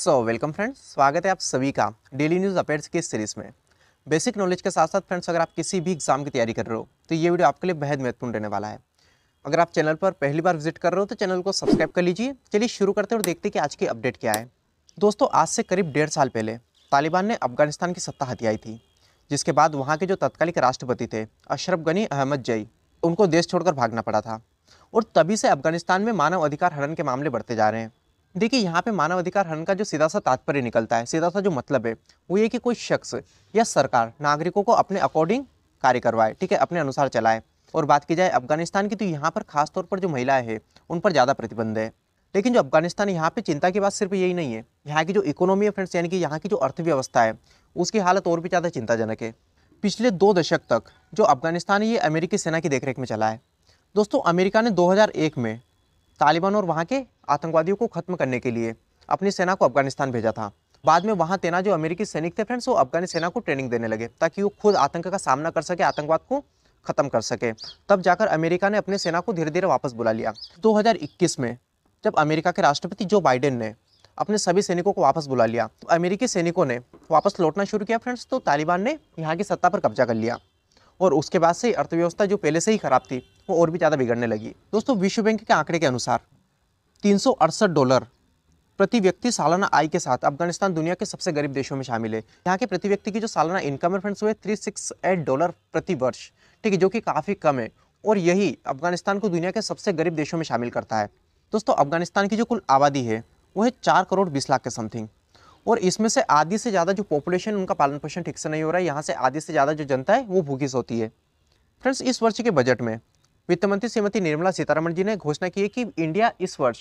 so welcome friends स्वागत है आप सभी का डेली न्यूज़ अपेयर्स की इस सीरीज़ में बेसिक नॉलेज के साथ साथ फ्रेंड्स अगर आप किसी भी एग्जाम की तैयारी कर रहे हो तो ये वीडियो आपके लिए बेहद महत्वपूर्ण रहने वाला है अगर आप चैनल पर पहली बार विजिट कर रहे हो तो चैनल को सब्सक्राइब कर लीजिए चलिए शुरू करते हैं और देखते हैं कि आज की अपडेट क्या है दोस्तों आज से करीब डेढ़ साल पहले तालिबान ने अफगानिस्तान की सत्ता हथियाई थी जिसके बाद वहाँ के जो तत्कालिक राष्ट्रपति थे अशरफ गनी अहमद जई उनको देश छोड़कर भागना पड़ा था और तभी से अफगानिस्तान में मानव अधिकार हरण के मामले बढ़ते जा रहे हैं देखिए यहाँ पे मानवाधिकार हन का जो सीधा सा तात्पर्य निकलता है सीधा सा जो मतलब है वो ये कि कोई शख्स या सरकार नागरिकों को अपने अकॉर्डिंग कार्य करवाए ठीक है अपने अनुसार चलाए और बात की जाए अफगानिस्तान की तो यहाँ पर खासतौर पर जो महिलाएं हैं उन पर ज़्यादा प्रतिबंध है लेकिन जो अफगानिस्तान यहाँ पर चिंता की बात सिर्फ यही नहीं है यहाँ की जो इकोनॉमी है फ्रेंड्स यानी कि यहाँ की जो अर्थव्यवस्था है उसकी हालत और भी ज़्यादा चिंताजनक है पिछले दो दशक तक जो अफगानिस्तान है ये अमेरिकी सेना की देखरेख में चला है दोस्तों अमेरिका ने 2001 में तालिबान और वहाँ के आतंकवादियों को ख़त्म करने के लिए अपनी सेना को अफगानिस्तान भेजा था बाद में वहाँ तेना जो अमेरिकी सैनिक थे फ्रेंड्स वो अफगानी सेना को ट्रेनिंग देने लगे ताकि वो खुद आतंक का सामना कर सके आतंकवाद को ख़त्म कर सके तब जाकर अमेरिका ने अपनी सेना को धीरे धीरे वापस बुला लिया 2021 में जब अमेरिका के राष्ट्रपति जो बाइडेन ने अपने सभी सैनिकों को वापस बुला लिया तो अमेरिकी सैनिकों ने वापस लौटना शुरू किया फ्रेंड्स तो तालिबान ने यहाँ की सत्ता पर कब्जा कर लिया और उसके बाद से अर्थव्यवस्था जो पहले से ही ख़राब थी वो और भी ज़्यादा बिगड़ने लगी दोस्तों विश्व बैंक के आंकड़े के अनुसार तीन डॉलर प्रति व्यक्ति सालाना आय के साथ अफगानिस्तान दुनिया के सबसे गरीब देशों में शामिल है यहाँ के प्रति व्यक्ति की जो सालाना इनकम है फ्रेंड्स वो है थ्री सिक्स एट डॉलर प्रति वर्ष ठीक है जो कि काफ़ी कम है और यही अफगानिस्तान को दुनिया के सबसे गरीब देशों में शामिल करता है दोस्तों अफगानिस्तान की जो कुल आबादी है वो है चार करोड़ बीस लाख के समथिंग और इसमें से आधी से ज़्यादा जो पॉपुलेशन उनका पालन पोषण ठीक से नहीं हो रहा है यहाँ से आधी से ज़्यादा जो जनता है वो भूखी सोती है फ्रेंड्स इस वर्ष के बजट में वित्त मंत्री श्रीमती निर्मला सीतारमण जी ने घोषणा की है कि इंडिया इस वर्ष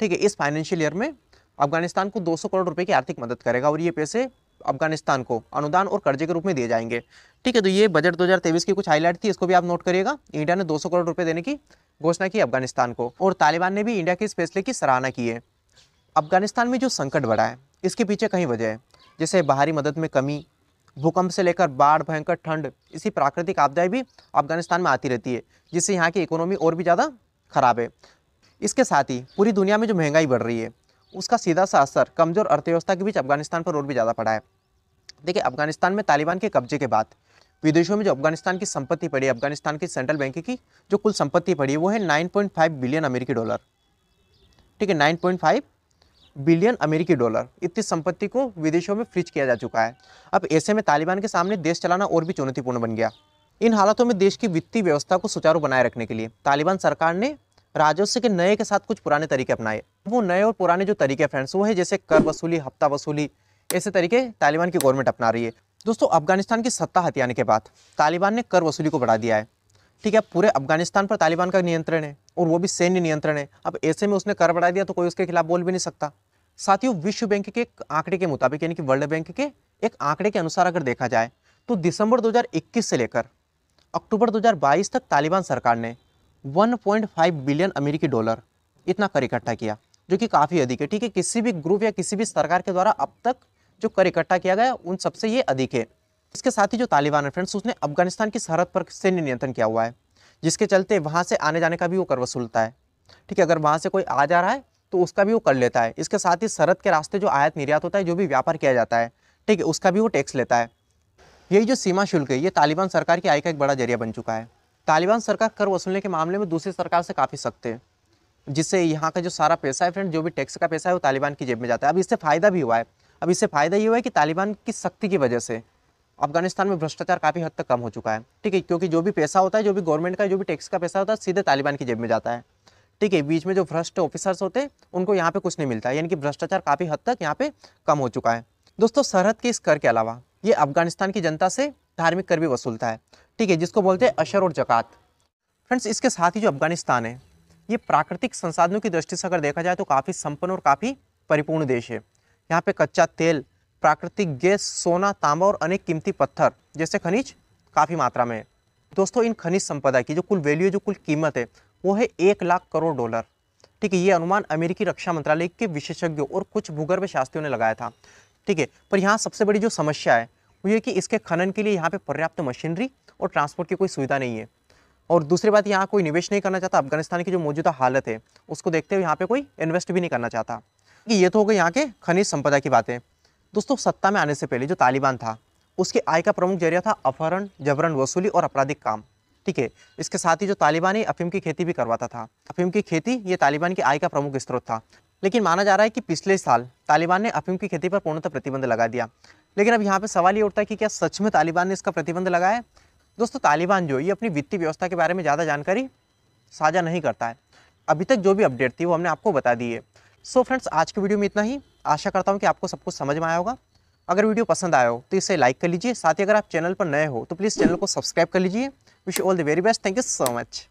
ठीक है इस फाइनेंशियल ईयर में अफगानिस्तान को 200 करोड़ रुपए की आर्थिक मदद करेगा और ये पैसे अफगानिस्तान को अनुदान और कर्जे के रूप में दिए जाएंगे ठीक है तो ये बजट 2023 की कुछ हाईलाइट थी इसको भी आप नोट करिएगा इंडिया ने 200 करोड़ रुपए देने की घोषणा की अफगानिस्तान को और तालिबान ने भी इंडिया के इस फैसले की सराहना की है अफगानिस्तान में जो संकट बढ़ा है इसके पीछे कहीं वजह है जैसे बाहरी मदद में कमी भूकंप से लेकर बाढ़ भयंकर ठंड इसी प्राकृतिक आपदाएं भी अफगानिस्तान में आती रहती है जिससे यहाँ की इकोनॉमी और भी ज़्यादा खराब है इसके साथ ही पूरी दुनिया में जो महंगाई बढ़ रही है उसका सीधा सा असर कमज़ोर अर्थव्यवस्था के बीच अफगानिस्तान पर और भी ज़्यादा पड़ा है देखिए अफगानिस्तान में तालिबान के कब्जे के बाद विदेशों में जो अफगानिस्तान की संपत्ति पड़ी अफगानिस्तान की सेंट्रल बैंक की जो कुल संपत्ति पड़ी वो है 9.5 बिलियन अमेरिकी डॉलर ठीक है 9.5 बिलियन अमेरिकी डॉलर इतनी संपत्ति को विदेशों में फ्रिज किया जा चुका है अब ऐसे में तालिबान के सामने देश चलाना और भी चुनौतीपूर्ण बन गया इन हालातों में देश की वित्तीय व्यवस्था को सुचारू बनाए रखने के लिए तालिबान सरकार ने राजस्व के नए के साथ कुछ पुराने तरीके अपनाए वो नए और पुराने जो तरीके फ्रेंड्स वो है जैसे कर वसूली हफ्ता वसूली ऐसे तरीके तालिबान की गवर्नमेंट अपना रही है दोस्तों अफगानिस्तान की सत्ता हथियाने के बाद तालिबान ने कर वसूली को बढ़ा दिया है ठीक है पूरे अफगानिस्तान पर तालिबान का नियंत्रण है और वो भी सैन्य नियंत्रण है अब ऐसे में उसने कर बढ़ा दिया तो कोई उसके खिलाफ बोल भी नहीं सकता साथियों विश्व बैंक के आंकड़े के मुताबिक यानी कि वर्ल्ड बैंक के एक आंकड़े के अनुसार अगर देखा जाए तो दिसंबर 2021 से लेकर अक्टूबर 2022 तक तालिबान सरकार ने 1.5 बिलियन अमेरिकी डॉलर इतना कर इकट्ठा किया जो कि काफ़ी अधिक है ठीक है किसी भी ग्रुप या किसी भी सरकार के द्वारा अब तक जो कर इकट्ठा किया गया उन सबसे ये अधिक है इसके साथ ही जो तालिबान है फ्रेंड्स उसने अफगानिस्तान की सरहद पर सैन्य नियंत्रण किया हुआ है जिसके चलते वहाँ से आने जाने का भी वो कर वसूलता है ठीक है अगर वहाँ से कोई आ जा रहा है तो उसका भी वो कर लेता है इसके साथ ही सरहद के रास्ते जो आयात निर्यात होता है जो भी व्यापार किया जाता है ठीक है उसका भी वो टैक्स लेता है यही जो सीमा शुल्क है ये तालिबान सरकार की आय का एक बड़ा जरिया बन चुका है तालिबान सरकार कर वसूलने के मामले में दूसरी सरकार से काफ़ी सख्त है जिससे यहाँ का जो सारा पैसा है फ्रेंड जो भी टैक्स का पैसा है वो तालिबान की जेब में जाता है अब इससे फ़ायदा भी हुआ है अब इससे फ़ायदा ये हुआ है कि तालिबान की सख्ती की वजह से अफगानिस्तान में भ्रष्टाचार काफ़ी हद तक कम हो चुका है ठीक है क्योंकि जो भी पैसा होता है जो भी गवर्नमेंट का जो भी टैक्स का पैसा होता है सीधे तालिबान की जेब में जाता है ठीक है बीच में जो भ्रष्ट ऑफिसर्स होते हैं उनको यहाँ पे कुछ नहीं मिलता यानी कि भ्रष्टाचार काफ़ी हद तक यहाँ पे कम हो चुका है दोस्तों सरहद के इस कर के अलावा ये अफगानिस्तान की जनता से धार्मिक कर भी वसूलता है ठीक है जिसको बोलते हैं अशर और जक़ात फ्रेंड्स इसके साथ ही जो अफगानिस्तान है ये प्राकृतिक संसाधनों की दृष्टि से अगर देखा जाए तो काफ़ी संपन्न और काफ़ी परिपूर्ण देश है यहाँ पे कच्चा तेल प्राकृतिक गैस सोना तांबा और अनेक कीमती पत्थर जैसे खनिज काफ़ी मात्रा में है दोस्तों इन खनिज संपदा की जो कुल वैल्यू जो कुल कीमत है वो है एक लाख करोड़ डॉलर ठीक है ये अनुमान अमेरिकी रक्षा मंत्रालय के विशेषज्ञों और कुछ भूगर्भ शास्त्रियों ने लगाया था ठीक है पर यहाँ सबसे बड़ी जो समस्या है वो ये कि इसके खनन के लिए यहाँ पे पर्याप्त मशीनरी और ट्रांसपोर्ट की कोई सुविधा नहीं है और दूसरी बात यहाँ कोई निवेश नहीं करना चाहता अफगानिस्तान की जो मौजूदा हालत है उसको देखते हुए यहाँ पर कोई इन्वेस्ट भी नहीं करना चाहता ये तो हो गई यहाँ के खनिज संपदा की बातें दोस्तों सत्ता में आने से पहले जो तालिबान था उसके आय का प्रमुख जरिया था अपहरण जबरन वसूली और आपराधिक काम ठीक है इसके साथ ही जो तालिबानी अफीम की खेती भी करवाता था अफीम की खेती ये तालिबान की आय का प्रमुख स्रोत था लेकिन माना जा रहा है कि पिछले साल तालिबान ने अफीम की खेती पर पूर्णतः प्रतिबंध लगा दिया लेकिन अब यहाँ पर सवाल ये उठता है कि क्या सच में तालिबान ने इसका प्रतिबंध लगाया दोस्तों तालिबान जो ये अपनी वित्तीय व्यवस्था के बारे में ज़्यादा जानकारी साझा नहीं करता है अभी तक जो भी अपडेट थी वो हमने आपको बता दी है सो फ्रेंड्स आज की वीडियो में इतना ही आशा करता हूँ कि आपको सब कुछ समझ में आया होगा अगर वीडियो पसंद आया हो तो इसे लाइक कर लीजिए साथ ही अगर आप चैनल पर नए हो तो प्लीज़ चैनल को सब्सक्राइब कर लीजिए wish all the very best thank you so much